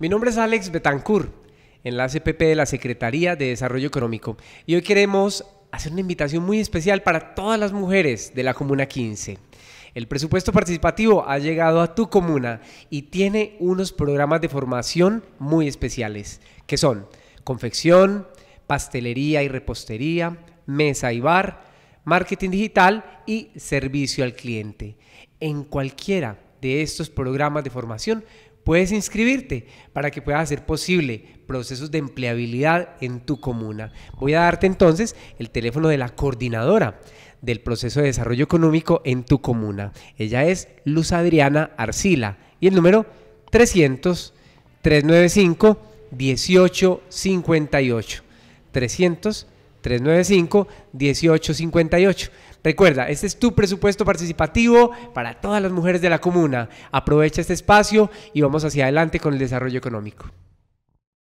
Mi nombre es Alex Betancourt, la CPP de la Secretaría de Desarrollo Económico, y hoy queremos hacer una invitación muy especial para todas las mujeres de la Comuna 15. El presupuesto participativo ha llegado a tu comuna y tiene unos programas de formación muy especiales, que son confección, pastelería y repostería, mesa y bar, marketing digital y servicio al cliente. En cualquiera de estos programas de formación, puedes inscribirte para que puedas hacer posible procesos de empleabilidad en tu comuna. Voy a darte entonces el teléfono de la coordinadora del proceso de desarrollo económico en tu comuna. Ella es Luz Adriana Arcila y el número 300 395 1858 300 395-1858. Recuerda, este es tu presupuesto participativo para todas las mujeres de la comuna. Aprovecha este espacio y vamos hacia adelante con el desarrollo económico.